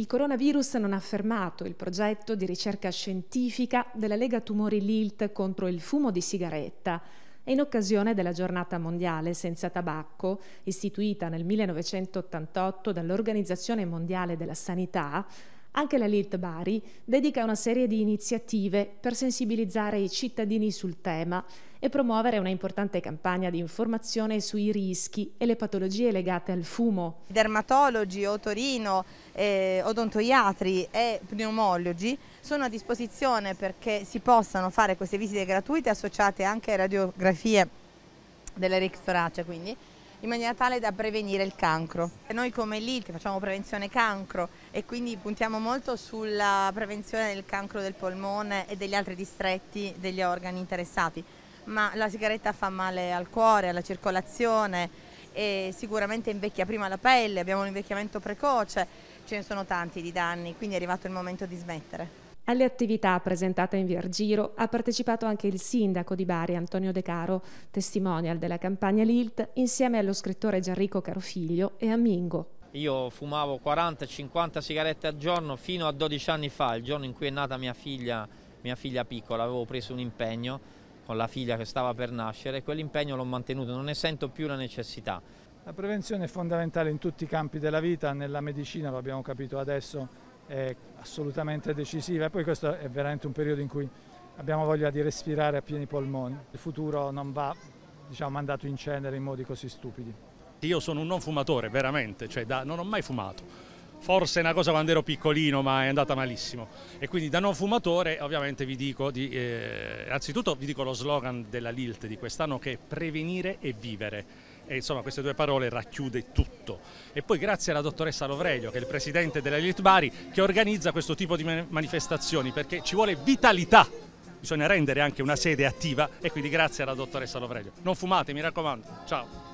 Il coronavirus non ha fermato il progetto di ricerca scientifica della Lega Tumori Lilt contro il fumo di sigaretta e in occasione della giornata mondiale senza tabacco, istituita nel 1988 dall'Organizzazione Mondiale della Sanità, anche la Lilt Bari dedica una serie di iniziative per sensibilizzare i cittadini sul tema e promuovere una importante campagna di informazione sui rischi e le patologie legate al fumo. Dermatologi, otorino, eh, odontoiatri e pneumologi sono a disposizione perché si possano fare queste visite gratuite associate anche alle radiografie delle rex torace quindi in maniera tale da prevenire il cancro. Noi come LIT facciamo prevenzione cancro e quindi puntiamo molto sulla prevenzione del cancro del polmone e degli altri distretti degli organi interessati, ma la sigaretta fa male al cuore, alla circolazione e sicuramente invecchia prima la pelle, abbiamo un invecchiamento precoce, ce ne sono tanti di danni, quindi è arrivato il momento di smettere. Alle attività presentate in Virgiro ha partecipato anche il sindaco di Bari Antonio De Caro, testimonial della campagna Lilt, insieme allo scrittore Gianrico Carofiglio e a Mingo. Io fumavo 40-50 sigarette al giorno fino a 12 anni fa, il giorno in cui è nata mia figlia, mia figlia piccola, avevo preso un impegno con la figlia che stava per nascere, e quell'impegno l'ho mantenuto, non ne sento più la necessità. La prevenzione è fondamentale in tutti i campi della vita, nella medicina lo abbiamo capito adesso è assolutamente decisiva e poi questo è veramente un periodo in cui abbiamo voglia di respirare a pieni polmoni. Il futuro non va diciamo, mandato in cenere in modi così stupidi. Io sono un non fumatore, veramente, cioè da, non ho mai fumato. Forse è una cosa quando ero piccolino, ma è andata malissimo. E quindi da non fumatore ovviamente vi dico, di, eh, innanzitutto vi dico lo slogan della Lilt di quest'anno che è prevenire e vivere e insomma queste due parole racchiude tutto. E poi grazie alla dottoressa Lovreglio che è il presidente della Bari, che organizza questo tipo di manifestazioni perché ci vuole vitalità bisogna rendere anche una sede attiva e quindi grazie alla dottoressa Lovreglio. Non fumate, mi raccomando. Ciao.